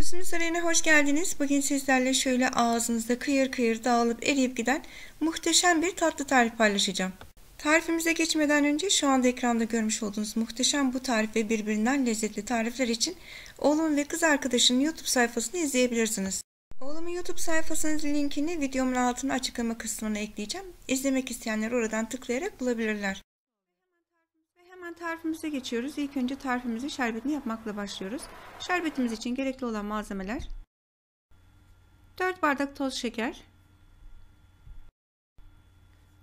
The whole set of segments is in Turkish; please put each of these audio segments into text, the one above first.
Tılsım Sarayı'na hoş geldiniz. Bugün sizlerle şöyle ağzınızda kıyır kıyır dağılıp eriyip giden muhteşem bir tatlı tarif paylaşacağım. Tarifimize geçmeden önce şu anda ekranda görmüş olduğunuz muhteşem bu tarif ve birbirinden lezzetli tarifler için oğlum ve kız arkadaşının YouTube sayfasını izleyebilirsiniz. Oğlumun YouTube sayfasının linkini videomun altına açıklama kısmına ekleyeceğim. İzlemek isteyenler oradan tıklayarak bulabilirler. Hemen tarifimize geçiyoruz. İlk önce tarifimizi şerbetini yapmakla başlıyoruz. Şerbetimiz için gerekli olan malzemeler 4 bardak toz şeker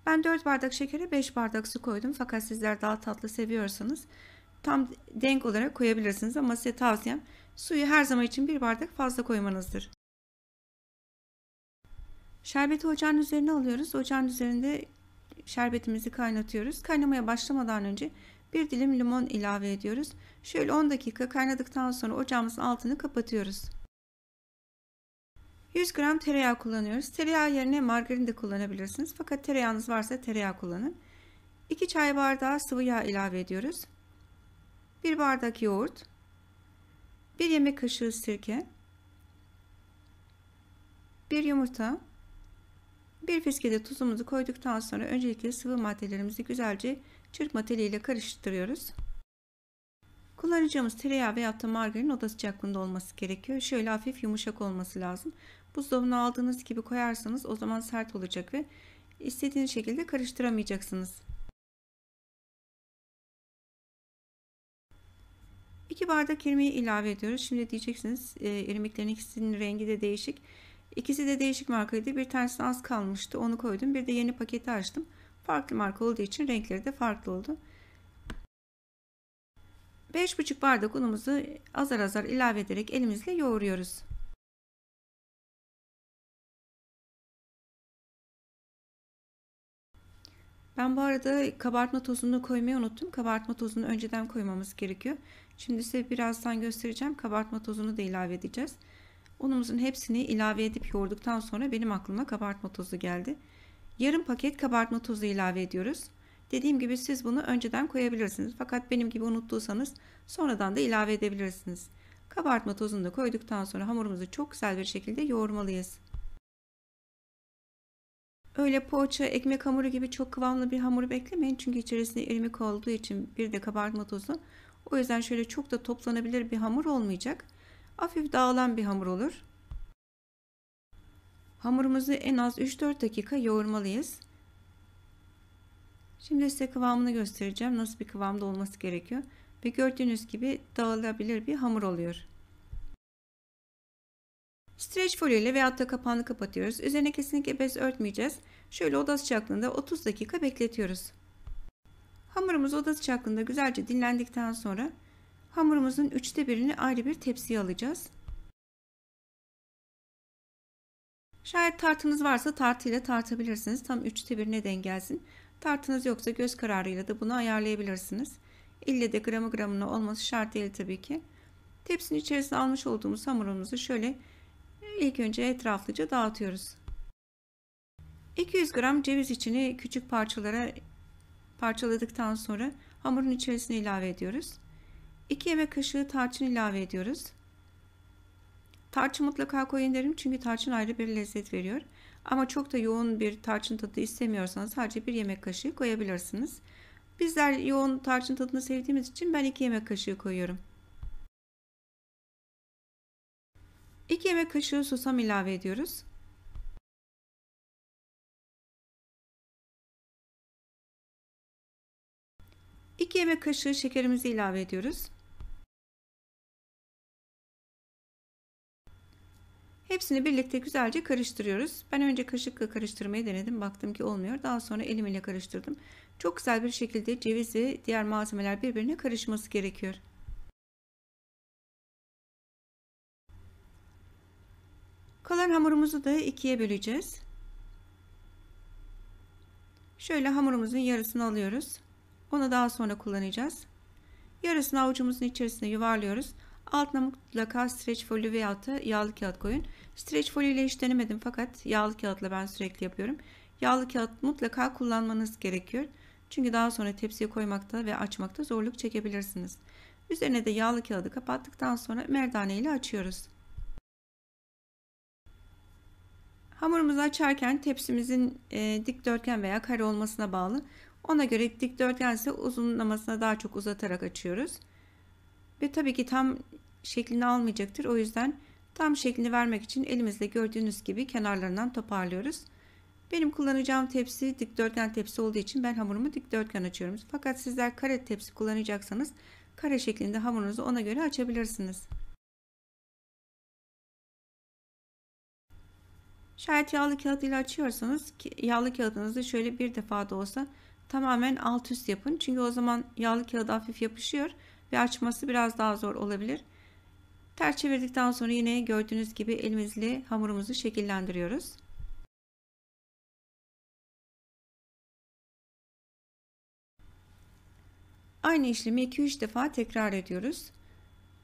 Ben 4 bardak şekere 5 bardak su koydum. Fakat sizler daha tatlı seviyorsanız tam denk olarak koyabilirsiniz. Ama size tavsiyem suyu her zaman için 1 bardak fazla koymanızdır. Şerbeti ocağın üzerine alıyoruz. Ocağın üzerinde şerbetimizi kaynatıyoruz. Kaynamaya başlamadan önce bir dilim limon ilave ediyoruz. Şöyle 10 dakika kaynadıktan sonra ocağımızın altını kapatıyoruz. 100 gram tereyağı kullanıyoruz. Tereyağı yerine margarin de kullanabilirsiniz. Fakat tereyağınız varsa tereyağı kullanın. 2 çay bardağı sıvı yağ ilave ediyoruz. 1 bardak yoğurt. 1 yemek kaşığı sirke. 1 yumurta. 1 fiske de tuzumuzu koyduktan sonra öncelikle sıvı maddelerimizi güzelce Çırpma teliyle karıştırıyoruz. Kullanacağımız tereyağı veya da margarin oda sıcaklığında olması gerekiyor. Şöyle hafif yumuşak olması lazım. Buzdolabına aldığınız gibi koyarsanız o zaman sert olacak ve istediğiniz şekilde karıştıramayacaksınız. İki bardak irmiği ilave ediyoruz. Şimdi diyeceksiniz e, irmiklerin ikisinin rengi de değişik. İkisi de değişik markaydı. Bir tanesi az kalmıştı. Onu koydum. Bir de yeni paketi açtım. Farklı marka olduğu için renkleri de farklı oldu. 5,5 bardak unumuzu azar azar ilave ederek elimizle yoğuruyoruz. Ben bu arada kabartma tozunu koymayı unuttum. Kabartma tozunu önceden koymamız gerekiyor. Şimdi size birazdan göstereceğim. Kabartma tozunu da ilave edeceğiz. Unumuzun hepsini ilave edip yoğurduktan sonra benim aklıma kabartma tozu geldi yarım paket kabartma tozu ilave ediyoruz. Dediğim gibi siz bunu önceden koyabilirsiniz. Fakat benim gibi unuttuysanız sonradan da ilave edebilirsiniz. Kabartma tozunu da koyduktan sonra hamurumuzu çok güzel bir şekilde yoğurmalıyız. Öyle poğaça, ekmek hamuru gibi çok kıvamlı bir hamur beklemeyin. Çünkü içerisinde irmik olduğu için bir de kabartma tozu. O yüzden şöyle çok da toplanabilir bir hamur olmayacak. Hafif dağılan bir hamur olur. Hamurumuzu en az 3-4 dakika yoğurmalıyız. Şimdi size kıvamını göstereceğim. Nasıl bir kıvamda olması gerekiyor. Ve gördüğünüz gibi dağılabilir bir hamur oluyor. Streç folyo ile veyahut da kapağını kapatıyoruz. Üzerine kesinlikle bez örtmeyeceğiz. Şöyle oda sıcaklığında 30 dakika bekletiyoruz. Hamurumuz oda sıcaklığında güzelce dinlendikten sonra hamurumuzun üçte birini ayrı bir tepsiye alacağız. Şayet tartınız varsa tartıyla tartabilirsiniz. Tam 3'te 1'ine dengelsin. Tartınız yoksa göz kararıyla da bunu ayarlayabilirsiniz. İlle de gramı gramına olması şart değil tabii ki. Tepsinin içerisine almış olduğumuz hamurumuzu şöyle ilk önce etraflıca dağıtıyoruz. 200 gram ceviz içini küçük parçalara parçaladıktan sonra hamurun içerisine ilave ediyoruz. 2 yemek kaşığı tarçın ilave ediyoruz. Tarçın mutlaka koyun derim çünkü tarçın ayrı bir lezzet veriyor. Ama çok da yoğun bir tarçın tadı istemiyorsanız sadece bir yemek kaşığı koyabilirsiniz. Bizler yoğun tarçın tadını sevdiğimiz için ben iki yemek kaşığı koyuyorum. 2 yemek kaşığı susam ilave ediyoruz. İki yemek kaşığı şekerimizi ilave ediyoruz. Hepsini birlikte güzelce karıştırıyoruz. Ben önce kaşıkla karıştırmayı denedim. Baktım ki olmuyor. Daha sonra elim ile karıştırdım. Çok güzel bir şekilde ceviz diğer malzemeler birbirine karışması gerekiyor. Kalan hamurumuzu da ikiye böleceğiz. Şöyle hamurumuzun yarısını alıyoruz. Onu daha sonra kullanacağız. Yarısını avucumuzun içerisine yuvarlıyoruz. Altına mutlaka streç folyo veya da yağlı kağıt koyun. Streç folyo ile hiç denemedim fakat yağlı kağıtla ben sürekli yapıyorum. Yağlı kağıt mutlaka kullanmanız gerekiyor. Çünkü daha sonra tepsiye koymakta ve açmakta zorluk çekebilirsiniz. Üzerine de yağlı kağıdı kapattıktan sonra merdane ile açıyoruz. Hamurumuzu açarken tepsimizin e, dikdörtgen veya kare olmasına bağlı. Ona göre dikdörtgen ise uzunlamasına daha çok uzatarak açıyoruz ve tabii ki tam şeklini almayacaktır. O yüzden tam şeklini vermek için elimizde gördüğünüz gibi kenarlarından toparlıyoruz. Benim kullanacağım tepsi dikdörtgen tepsi olduğu için ben hamurumu dikdörtgen açıyorum. Fakat sizler kare tepsi kullanacaksanız kare şeklinde hamurunuzu ona göre açabilirsiniz. Şayet yağlı kağıt ile açıyorsanız yağlı kağıdınızı şöyle bir defa da olsa tamamen alt üst yapın. Çünkü o zaman yağlı kağıda hafif yapışıyor ve açması biraz daha zor olabilir. Ters çevirdikten sonra yine gördüğünüz gibi elimizle hamurumuzu şekillendiriyoruz. Aynı işlemi 2-3 defa tekrar ediyoruz.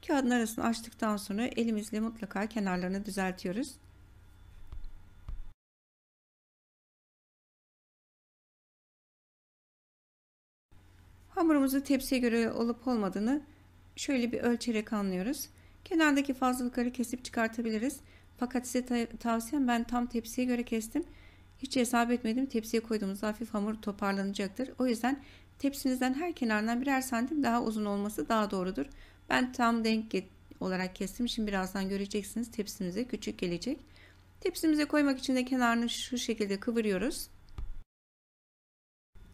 Kağıdın arasını açtıktan sonra elimizle mutlaka kenarlarını düzeltiyoruz. Hamurumuzu tepsiye göre olup olmadığını şöyle bir ölçerek anlıyoruz. Kenardaki fazlalıkları kesip çıkartabiliriz. Fakat size ta tavsiyem ben tam tepsiye göre kestim. Hiç hesap etmedim. Tepsiye koyduğumuzda hafif hamur toparlanacaktır. O yüzden tepsinizden her kenarından birer santim daha uzun olması daha doğrudur. Ben tam denk olarak kestim. Şimdi birazdan göreceksiniz tepsimize küçük gelecek. Tepsimize koymak için de kenarını şu şekilde kıvırıyoruz.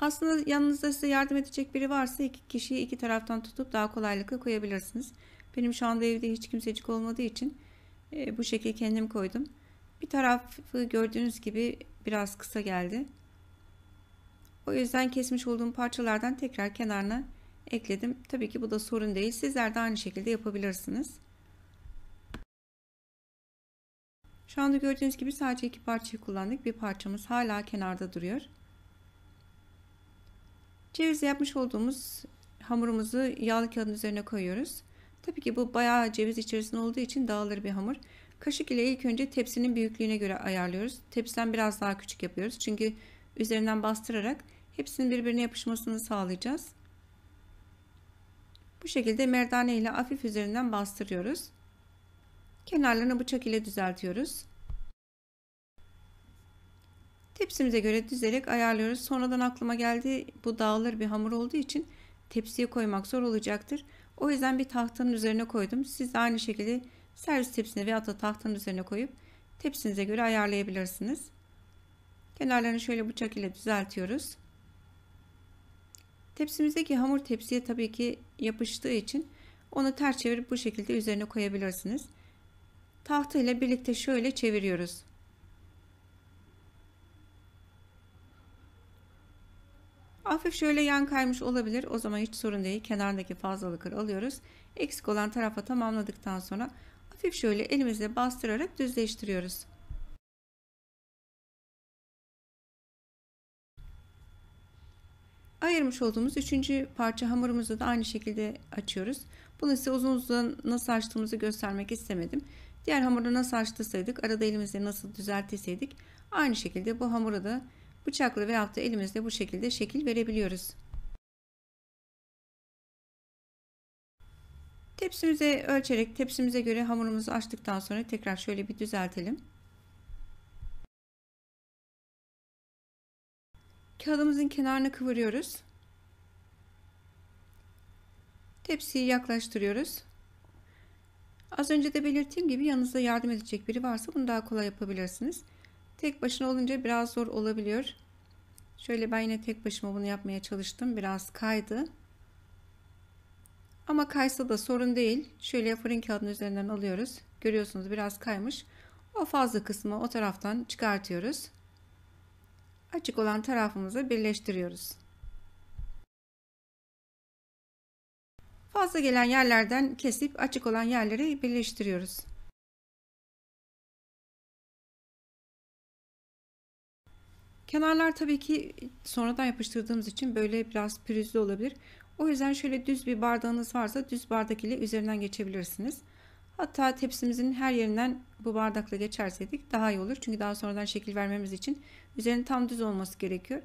Aslında yanınızda size yardım edecek biri varsa iki kişiyi iki taraftan tutup daha kolaylıkla koyabilirsiniz. Benim şu anda evde hiç kimsecik olmadığı için e, bu şekilde kendim koydum. Bir tarafı gördüğünüz gibi biraz kısa geldi. O yüzden kesmiş olduğum parçalardan tekrar kenarına ekledim. Tabii ki bu da sorun değil. Sizler de aynı şekilde yapabilirsiniz. Şu anda gördüğünüz gibi sadece iki parçayı kullandık. Bir parçamız hala kenarda duruyor. Cevizle yapmış olduğumuz hamurumuzu yağlı kağıdın üzerine koyuyoruz. Tabii ki bu bayağı ceviz içerisinde olduğu için dağılır bir hamur. Kaşık ile ilk önce tepsinin büyüklüğüne göre ayarlıyoruz. Tepsiden biraz daha küçük yapıyoruz. Çünkü üzerinden bastırarak hepsinin birbirine yapışmasını sağlayacağız. Bu şekilde merdane ile hafif üzerinden bastırıyoruz. Kenarlarını bıçak ile düzeltiyoruz. Tepsimize göre düzerek ayarlıyoruz. Sonradan aklıma geldi bu dağılır bir hamur olduğu için tepsiye koymak zor olacaktır. O yüzden bir tahtanın üzerine koydum. Siz de aynı şekilde servis tepsine veya da tahtanın üzerine koyup tepsinize göre ayarlayabilirsiniz. Kenarlarını şöyle bıçak ile düzeltiyoruz. Tepsimizdeki hamur tepsiye tabii ki yapıştığı için onu ters çevirip bu şekilde üzerine koyabilirsiniz. Tahta ile birlikte şöyle çeviriyoruz. Hafif şöyle yan kaymış olabilir. O zaman hiç sorun değil. Kenardaki fazlalıkları alıyoruz. Eksik olan tarafa tamamladıktan sonra hafif şöyle elimizle bastırarak düzleştiriyoruz. Ayırmış olduğumuz üçüncü parça hamurumuzu da aynı şekilde açıyoruz. Bunu size uzun uzun nasıl açtığımızı göstermek istemedim. Diğer hamuru nasıl açtısaydık, arada elimizle nasıl düzeltseydik, aynı şekilde bu hamuru da Bıçakla veyahut da elimizle bu şekilde şekil verebiliyoruz. Tepsimize ölçerek tepsimize göre hamurumuzu açtıktan sonra tekrar şöyle bir düzeltelim. Kağıdımızın kenarını kıvırıyoruz. Tepsiyi yaklaştırıyoruz. Az önce de belirttiğim gibi yanınızda yardım edecek biri varsa bunu daha kolay yapabilirsiniz. Tek başına olunca biraz zor olabiliyor. Şöyle ben yine tek başıma bunu yapmaya çalıştım. Biraz kaydı. Ama kaysa da sorun değil. Şöyle fırın kağıdının üzerinden alıyoruz. Görüyorsunuz biraz kaymış. O fazla kısmı o taraftan çıkartıyoruz. Açık olan tarafımızı birleştiriyoruz. Fazla gelen yerlerden kesip açık olan yerleri birleştiriyoruz. Kenarlar tabii ki sonradan yapıştırdığımız için böyle biraz pürüzlü olabilir. O yüzden şöyle düz bir bardağınız varsa düz bardak ile üzerinden geçebilirsiniz. Hatta tepsimizin her yerinden bu bardakla geçerseydik daha iyi olur. Çünkü daha sonradan şekil vermemiz için üzerinin tam düz olması gerekiyor.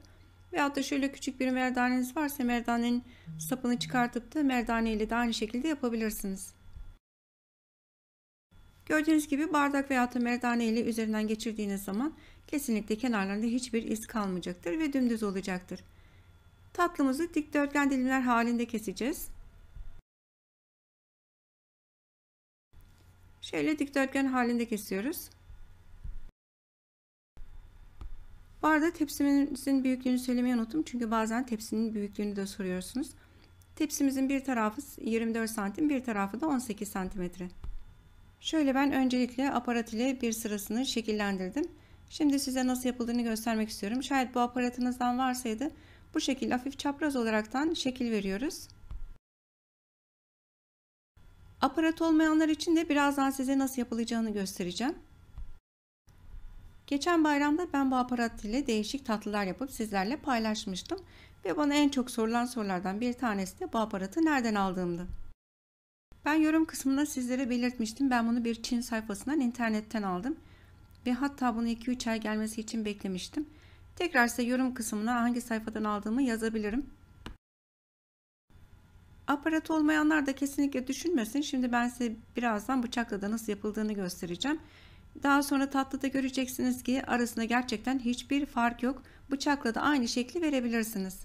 Veyahut da şöyle küçük bir merdaneniz varsa merdanenin sapını çıkartıp da merdane ile de aynı şekilde yapabilirsiniz. Gördüğünüz gibi bardak veya da merdane ile üzerinden geçirdiğiniz zaman kesinlikle kenarlarında hiçbir iz kalmayacaktır ve dümdüz olacaktır. Tatlımızı dikdörtgen dilimler halinde keseceğiz. Şöyle dikdörtgen halinde kesiyoruz. Bu arada tepsimizin büyüklüğünü söylemeyi unuttum. Çünkü bazen tepsinin büyüklüğünü de soruyorsunuz. Tepsimizin bir tarafı 24 santim, bir tarafı da 18 santimetre. Şöyle ben öncelikle aparat ile bir sırasını şekillendirdim. Şimdi size nasıl yapıldığını göstermek istiyorum. Şayet bu aparatınızdan varsaydı bu şekil hafif çapraz olaraktan şekil veriyoruz. Aparat olmayanlar için de birazdan size nasıl yapılacağını göstereceğim. Geçen bayramda ben bu aparat ile değişik tatlılar yapıp sizlerle paylaşmıştım ve bana en çok sorulan sorulardan bir tanesi de bu aparatı nereden aldığımdı. Ben yorum kısmında sizlere belirtmiştim. Ben bunu bir Çin sayfasından internetten aldım ve hatta bunu 2-3 ay gelmesi için beklemiştim. Tekrar size yorum kısmına hangi sayfadan aldığımı yazabilirim. Aparatı olmayanlar da kesinlikle düşünmesin. Şimdi ben size birazdan bıçakla da nasıl yapıldığını göstereceğim. Daha sonra tatlıda göreceksiniz ki arasında gerçekten hiçbir fark yok. Bıçakla da aynı şekli verebilirsiniz.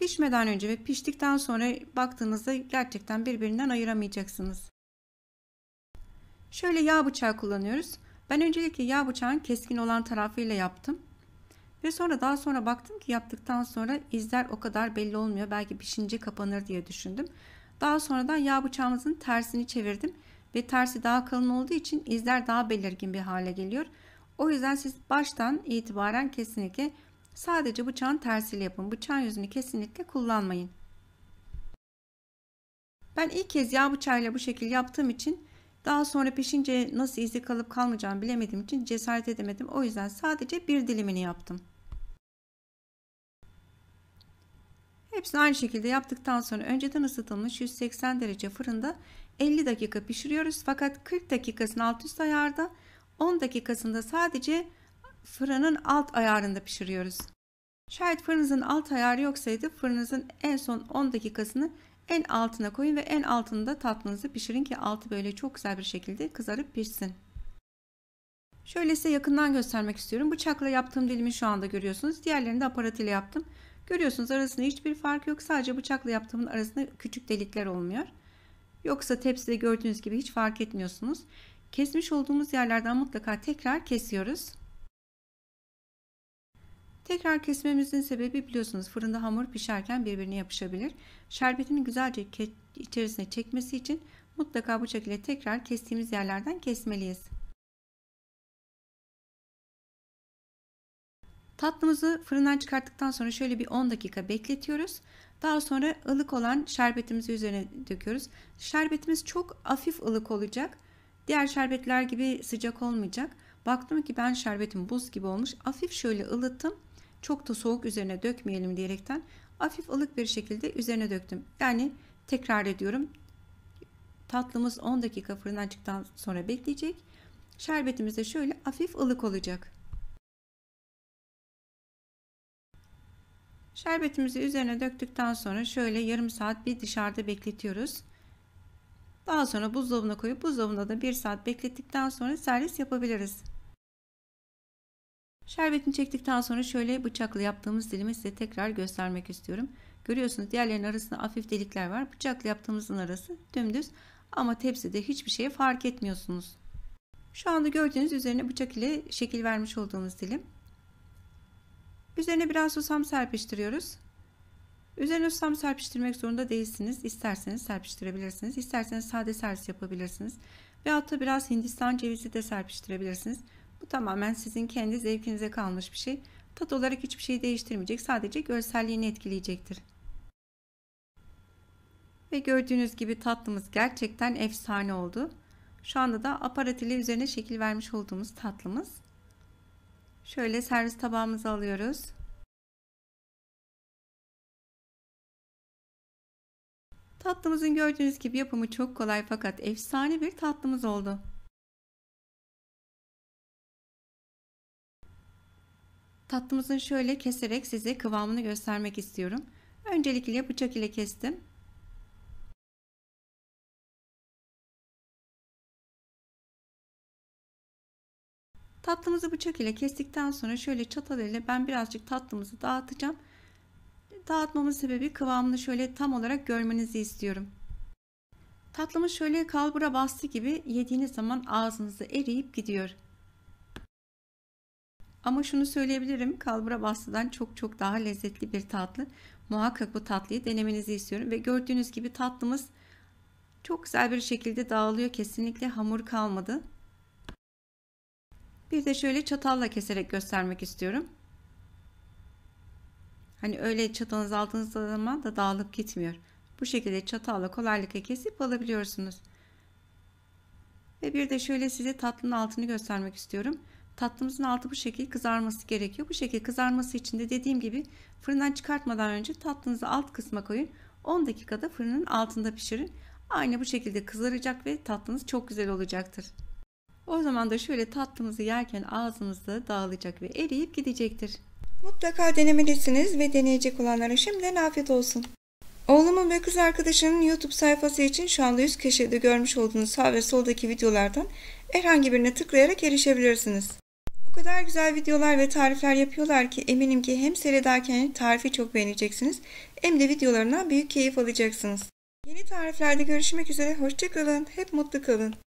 Pişmeden önce ve piştikten sonra baktığınızda gerçekten birbirinden ayıramayacaksınız. Şöyle yağ bıçağı kullanıyoruz. Ben öncelikle yağ bıçağın keskin olan tarafıyla yaptım. Ve sonra daha sonra baktım ki yaptıktan sonra izler o kadar belli olmuyor. Belki pişince kapanır diye düşündüm. Daha sonradan yağ bıçağımızın tersini çevirdim ve tersi daha kalın olduğu için izler daha belirgin bir hale geliyor. O yüzden siz baştan itibaren kesinlikle sadece bıçağın tersiyle yapın. Bıçağın yüzünü kesinlikle kullanmayın. Ben ilk kez yağ bıçağıyla bu şekil yaptığım için daha sonra peşince nasıl izi kalıp kalmayacağımı bilemediğim için cesaret edemedim. O yüzden sadece bir dilimini yaptım. Hepsini aynı şekilde yaptıktan sonra önceden ısıtılmış 180 derece fırında 50 dakika pişiriyoruz. Fakat 40 dakikasını alt üst ayarda 10 dakikasında sadece fırının alt ayarında pişiriyoruz. Şayet fırınızın alt ayarı yoksaydı fırınızın en son 10 dakikasını en altına koyun ve en altında tatlınızı pişirin ki altı böyle çok güzel bir şekilde kızarıp pişsin. Şöyle size yakından göstermek istiyorum. Bıçakla yaptığım dilimi şu anda görüyorsunuz. Diğerlerini de aparat ile yaptım. Görüyorsunuz arasında hiçbir fark yok. Sadece bıçakla yaptığımın arasında küçük delikler olmuyor. Yoksa tepside gördüğünüz gibi hiç fark etmiyorsunuz. Kesmiş olduğumuz yerlerden mutlaka tekrar kesiyoruz. Tekrar kesmemizin sebebi biliyorsunuz fırında hamur pişerken birbirine yapışabilir. Şerbetini güzelce içerisine çekmesi için mutlaka bu bıçak tekrar kestiğimiz yerlerden kesmeliyiz. Tatlımızı fırından çıkarttıktan sonra şöyle bir 10 dakika bekletiyoruz. Daha sonra ılık olan şerbetimizi üzerine döküyoruz. Şerbetimiz çok hafif ılık olacak. Diğer şerbetler gibi sıcak olmayacak. Baktım ki ben şerbetim buz gibi olmuş. Hafif şöyle ılıttım çok da soğuk üzerine dökmeyelim diyerekten hafif ılık bir şekilde üzerine döktüm. Yani tekrar ediyorum tatlımız 10 dakika fırından çıktıktan sonra bekleyecek. Şerbetimiz de şöyle hafif ılık olacak. Şerbetimizi üzerine döktükten sonra şöyle yarım saat bir dışarıda bekletiyoruz. Daha sonra buzdolabına koyup buzdolabında da bir saat beklettikten sonra servis yapabiliriz. Şerbetini çektikten sonra şöyle bıçakla yaptığımız dilimi size tekrar göstermek istiyorum. Görüyorsunuz diğerlerin arasında hafif delikler var. Bıçakla yaptığımızın arası dümdüz ama tepside hiçbir şeye fark etmiyorsunuz. Şu anda gördüğünüz üzerine bıçak ile şekil vermiş olduğumuz dilim. Üzerine biraz susam serpiştiriyoruz. Üzerine susam serpiştirmek zorunda değilsiniz. İsterseniz serpiştirebilirsiniz. İsterseniz sade servis yapabilirsiniz. Veyahut da biraz hindistan cevizi de serpiştirebilirsiniz. Bu tamamen sizin kendi zevkinize kalmış bir şey. Tat olarak hiçbir şey değiştirmeyecek. Sadece görselliğini etkileyecektir. Ve gördüğünüz gibi tatlımız gerçekten efsane oldu. Şu anda da aparat ile üzerine şekil vermiş olduğumuz tatlımız. Şöyle servis tabağımızı alıyoruz. Tatlımızın gördüğünüz gibi yapımı çok kolay fakat efsane bir tatlımız oldu. Tatlımızın şöyle keserek size kıvamını göstermek istiyorum. Öncelikle bıçak ile kestim. Tatlımızı bıçak ile kestikten sonra şöyle çatal ile ben birazcık tatlımızı dağıtacağım. Dağıtmamın sebebi kıvamını şöyle tam olarak görmenizi istiyorum. Tatlımız şöyle kalbura bastı gibi yediğiniz zaman ağzınızı eriyip gidiyor. Ama şunu söyleyebilirim. Kalbura bastıdan çok çok daha lezzetli bir tatlı. Muhakkak bu tatlıyı denemenizi istiyorum. Ve gördüğünüz gibi tatlımız çok güzel bir şekilde dağılıyor. Kesinlikle hamur kalmadı. Bir de şöyle çatalla keserek göstermek istiyorum. Hani öyle çatalınızı aldığınız zaman da dağılıp gitmiyor. Bu şekilde çatalla kolaylıkla kesip alabiliyorsunuz. Ve bir de şöyle size tatlının altını göstermek istiyorum. Tatlımızın altı bu şekilde kızarması gerekiyor. Bu şekilde kızarması için de dediğim gibi fırından çıkartmadan önce tatlınızı alt kısma koyun. 10 dakikada fırının altında pişirin. Aynı bu şekilde kızaracak ve tatlınız çok güzel olacaktır. O zaman da şöyle tatlımızı yerken ağzımızda dağılacak ve eriyip gidecektir. Mutlaka denemelisiniz ve deneyecek olanlara şimdiden afiyet olsun. Oğlumun ve kız arkadaşının YouTube sayfası için şu anda üst köşede görmüş olduğunuz sağ ve soldaki videolardan herhangi birine tıklayarak erişebilirsiniz kadar güzel videolar ve tarifler yapıyorlar ki eminim ki hem seyrederken tarifi çok beğeneceksiniz hem de videolarından büyük keyif alacaksınız. Yeni tariflerde görüşmek üzere. Hoşçakalın. Hep mutlu kalın.